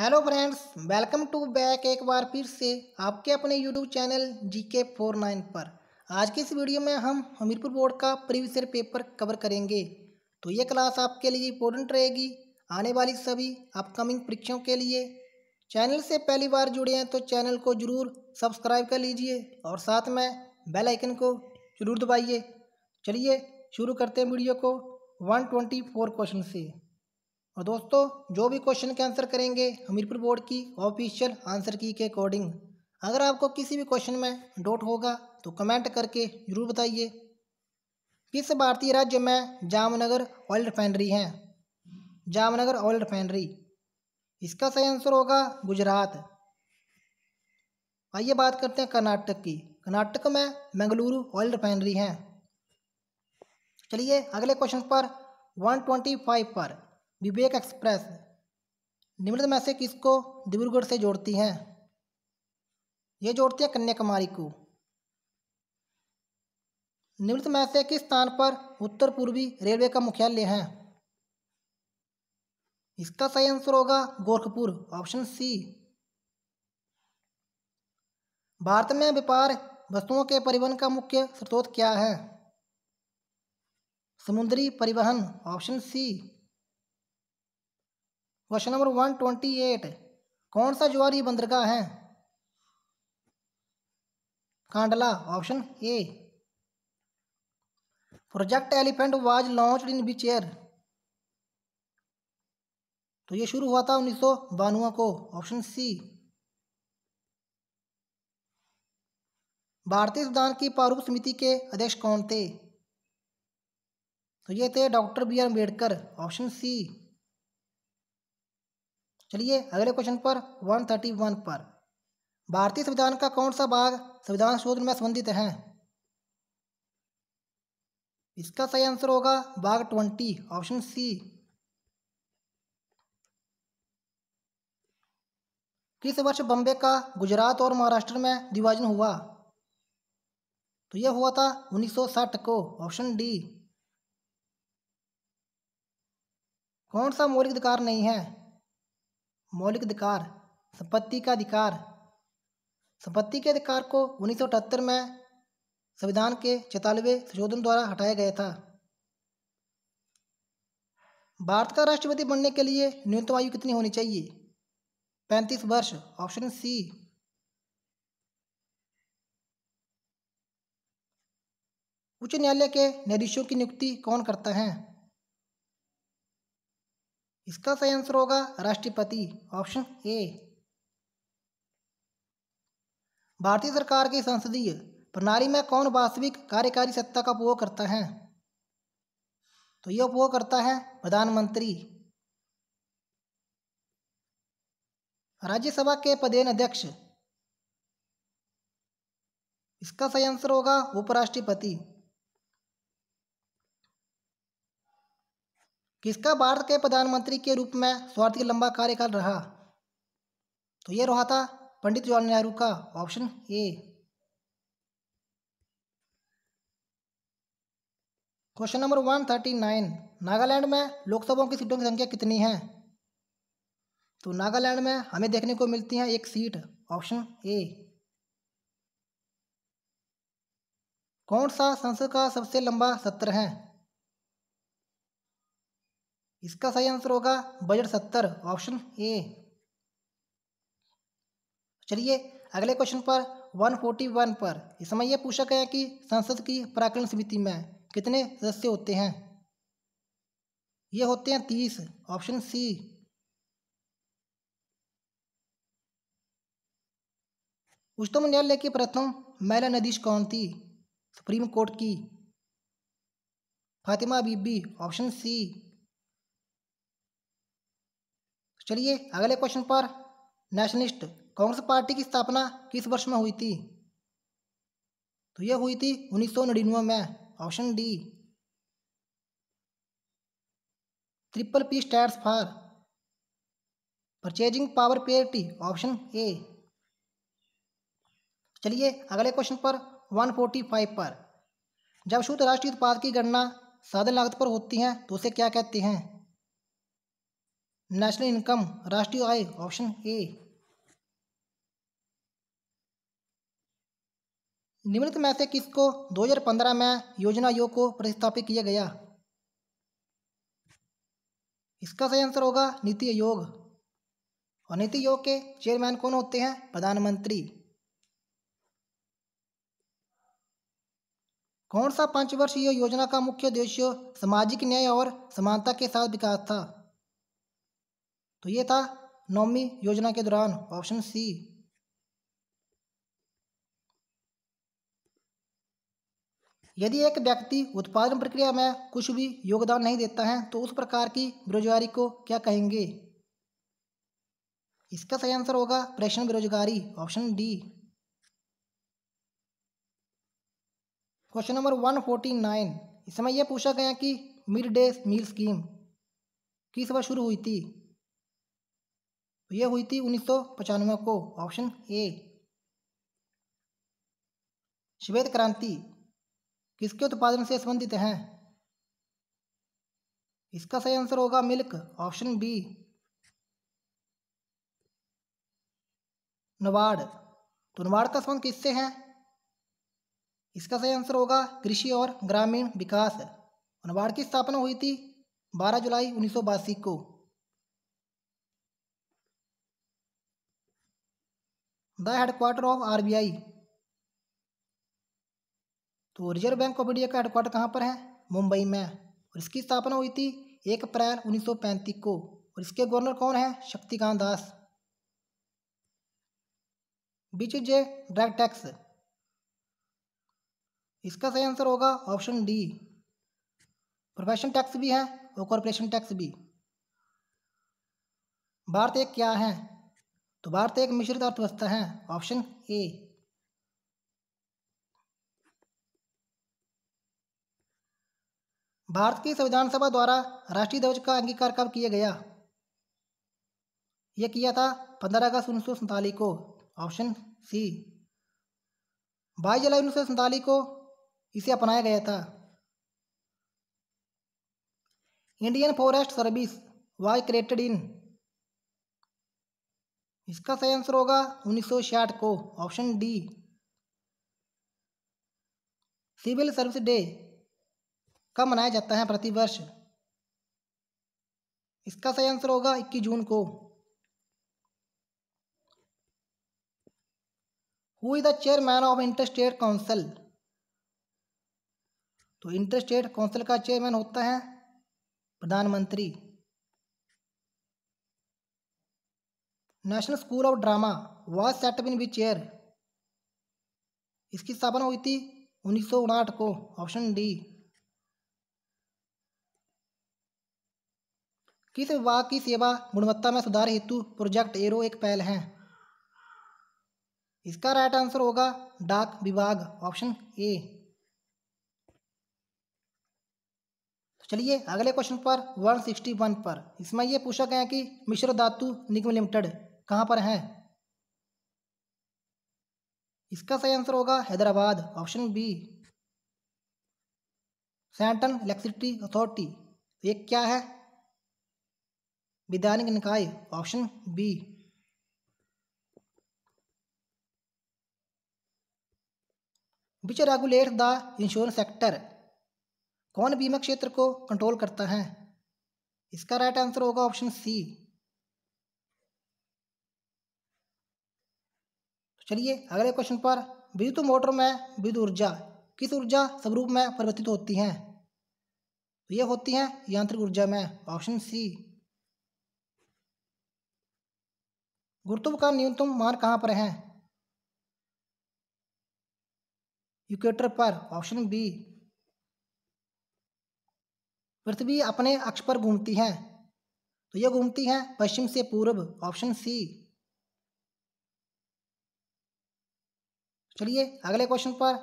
hello friends welcome to back एक बार फिर से आपके अपने यूट्यूब चैनल जी के फोर नाइन पर आज की इस वीडियो में हम हमीरपुर बोर्ड का प्रीवियर पेपर कवर करेंगे तो ये क्लास आपके लिए इम्पोर्टेंट रहेगी आने वाली सभी अपकमिंग परीक्षाओं के लिए चैनल से पहली बार जुड़े हैं तो चैनल को ज़रूर सब्सक्राइब कर लीजिए और साथ में बेलाइकन को ज़रूर दबाइए चलिए शुरू करते हैं वीडियो को फोर क्वेश्चन से और दोस्तों जो भी क्वेश्चन के आंसर करेंगे हमीरपुर बोर्ड की ऑफिशियल आंसर की के अकॉर्डिंग अगर आपको किसी भी क्वेश्चन में डाउट होगा तो कमेंट करके जरूर बताइए किस भारतीय राज्य में जामनगर ऑयल रिफाइनरी है जामनगर ऑयल रिफाइनरी इसका सही आंसर होगा गुजरात आइए बात करते हैं कर्नाटक की कर्नाटक में मंगलुरु ऑयल रिफाइनरी है चलिए अगले क्वेश्चन पर 125 पर विवेक एक्सप्रेस निम्नलिखित में से किसको डिब्रुगढ़ से जोड़ती है ये जोड़ती है कन्याकुमारी को निम्नलिखित में से किस स्थान पर उत्तर पूर्वी रेलवे का मुख्यालय है इसका सही आंसर होगा गोरखपुर ऑप्शन सी भारत में व्यापार वस्तुओं के परिवहन का मुख्य स्रोत क्या है समुद्री परिवहन option C question number one twenty eight कौन सा ज्वार ये बंदरगाह है Kandla option A project elephant was launch in B chair तो ये शुरू हुआ था उन्नीस सौ बानवे को ऑप्शन सी भारतीय संविधान की प्रारूप समिति के अध्यक्ष कौन थे तो ये थे doctor B R Ambedkar option C चलिए अगले क्वेश्चन पर 131 पर भारतीय संविधान का कौन सा भाग संविधान शोध में संबंधित है इसका सही आंसर होगा भाग ट्वेंटी ऑप्शन सी किस वर्ष बम्बे का गुजरात और महाराष्ट्र में विभाजन हुआ तो यह हुआ था 1960 को ऑप्शन डी कौन सा मौलिक अधिकार नहीं है मौलिक अधिकार संपत्ति का अधिकार संपत्ति के अधिकार को उन्नीस में संविधान के चौतालवे संशोधन द्वारा हटाया गया था भारत का राष्ट्रपति बनने के लिए न्यूनतम आयु कितनी होनी चाहिए पैंतीस वर्ष ऑप्शन सी उच्च न्यायालय के न्यायाधीशों की नियुक्ति कौन करता है इसका सही आंसर होगा राष्ट्रपति ऑप्शन ए भारतीय सरकार की संसदीय प्रणाली में कौन वास्तविक कार्यकारी सत्ता का उपयोग करता है तो यह उपयोग करता है प्रधानमंत्री राज्यसभा के पदेन अध्यक्ष इसका सही आंसर होगा उपराष्ट्रपति किसका भारत के प्रधानमंत्री के रूप में स्वार्थ लंबा कार्यकाल रहा तो ये रहा था पंडित जवाहरलाल नेहरू का option A question number one thirty nine Nagaland में लोकसभाओं की सीटों की संख्या कितनी है तो नागालैंड में हमें देखने को मिलती है एक सीट ऑप्शन ए कौन सा संसद का सबसे लंबा सत्र है इसका सही आंसर होगा बजट सत्तर ऑप्शन ए चलिए अगले क्वेश्चन पर 141 पर इस समय यह पूछा गया कि संसद की पराक्रम समिति में कितने सदस्य होते हैं ये होते हैं तीस ऑप्शन सी उच्चतम न्यायालय की प्रथम महिला नदीश कौन थी सुप्रीम कोर्ट की फातिमा बीबी ऑप्शन सी चलिए अगले क्वेश्चन पर नेशनलिस्ट कांग्रेस पार्टी की स्थापना किस वर्ष में हुई थी तो यह हुई थी उन्नीस में option D triple P stats for purchasing power parity option A चलिए अगले क्वेश्चन पर 145 पर जब शुद्ध राष्ट्रीय उत्पाद की गणना साधन लागत पर होती है तो उसे क्या कहते हैं नेशनल इनकम राष्ट्रीय आय ऑप्शन ए निम्नलिखित में से किसको 2015 में योजना आयोग को प्रतिस्थापित किया गया इसका सही आंसर होगा नीति आयोग और नीति आयोग के चेयरमैन कौन होते हैं प्रधानमंत्री कौन सा पांच वर्ष योजना का मुख्य उद्देश्य सामाजिक न्याय और समानता के साथ विकास था तो ये था नौमी योजना के दौरान ऑप्शन सी यदि एक व्यक्ति उत्पादन प्रक्रिया में कुछ भी योगदान नहीं देता है तो उस प्रकार की बेरोजगारी को क्या कहेंगे इसका सही आंसर होगा प्रश्न बेरोजगारी option D question number one forty nine इसमें यह पूछा गया कि मिड डे मील स्कीम किस वर्ष शुरू हुई थी तो यह हुई थी उन्नीस को ऑप्शन ए श्वेत क्रांति किसके उत्पादन से संबंधित है इसका सही आंसर होगा मिल्क ऑप्शन बी नवाड़ तो नवाड़ का संबंध किससे है इसका सही आंसर होगा कृषि और ग्रामीण विकास नवाड़ की स्थापना हुई थी 12 जुलाई उन्नीस को द हेडक्वार्टर ऑफ आरबीआई तो रिजर्व बैंक ऑफ इंडिया का हेडक्वार्टर कहाँ पर है मुंबई में और इसकी स्थापना हुई थी एक अप्रैल पैंतीस को और इसके गवर्नर कौन है शक्तिकांत दास बीच जे डायरेक्ट टैक्स इसका सही आंसर होगा ऑप्शन डी प्रोफेशन टैक्स भी है और कॉरपोरेशन टैक्स भी भारत एक क्या है तो भारत तो एक मिश्रित अर्थव्यवस्था है ऑप्शन ए भारत की संविधान सभा द्वारा राष्ट्रीय ध्वज का अंगीकार कब किया गया यह किया था पंद्रह अगस्त उन्नीस को ऑप्शन सी बाईस जुलाई उन्नीस को इसे अपनाया गया था Indian forest service was created in इसका सही आंसर होगा 1960 को option D civil service day कब मनाया जाता है प्रतिवर्ष इसका सही आंसर होगा 21 जून को who is the chairman of inter state council तो इंटर स्टेट काउंसिल का चेयरमैन होता है प्रधानमंत्री national school of drama was set up in which year इसकी स्थापना हुई थी उन्नीस को ऑप्शन डी किस विभाग की सेवा गुणवत्ता में सुधार हेतु प्रोजेक्ट एरो एक पहल है इसका राइट आंसर होगा डाक विभाग ऑप्शन ए तो चलिए अगले क्वेश्चन पर 161 पर इसमें यह पूछा गया कि मिश्र धातु निगम लिमिटेड कहां पर है इसका सही आंसर होगा Hyderabad option B central electricity authority एक ये क्या है विधानिक निकाय option B which regulate the insurance sector कौन बीमा क्षेत्र को कंट्रोल करता है इसका राइट आंसर होगा ऑप्शन सी चलिए अगले क्वेश्चन पर विद्युत मोटर में विद्युत ऊर्जा किस ऊर्जा स्वरूप में परिवर्तित होती हैं तो ये होती हैं यांत्रिक ऊर्जा में ऑप्शन सी गुरुत्व का न्यूनतम मान कहाँ पर है इक्वेटर पर ऑप्शन बी पृथ्वी अपने अक्ष पर घूमती है तो यह घूमती है पश्चिम से पूर्व ऑप्शन सी चलिए अगले क्वेश्चन पर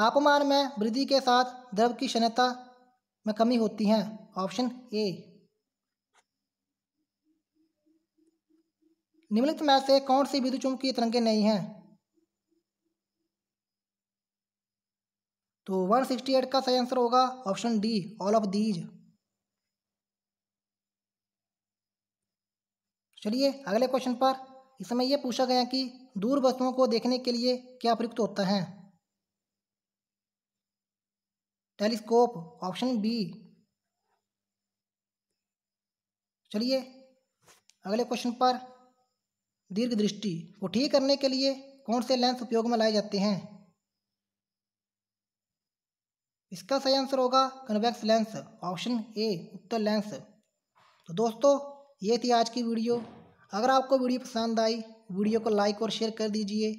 तापमान में वृद्धि के साथ द्रव की क्षणता में कमी होती है ऑप्शन ए निम्नलिखित में से कौन सी विद्युत चुंबकीय तरंगे नहीं हैं तो 168 का सही आंसर होगा option D all of these चलिए अगले क्वेश्चन पर इसमें यह पूछा गया कि दूर वस्तुओं को देखने के लिए क्या प्रयुक्त होता है टेलीस्कोप ऑप्शन बी चलिए अगले क्वेश्चन पर दीर्घ दृष्टि को ठीक करने के लिए कौन से लेंस उपयोग में लाए जाते हैं इसका सही आंसर होगा कन्वेक्स लेंस ऑप्शन ए उत्तर लेंस तो दोस्तों ये थी आज की वीडियो अगर आपको वीडियो पसंद आई वीडियो को लाइक और शेयर कर दीजिए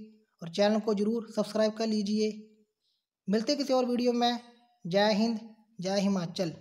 और चैनल को ज़रूर सब्सक्राइब कर लीजिए मिलते किसी और वीडियो में जय हिंद जय हिमाचल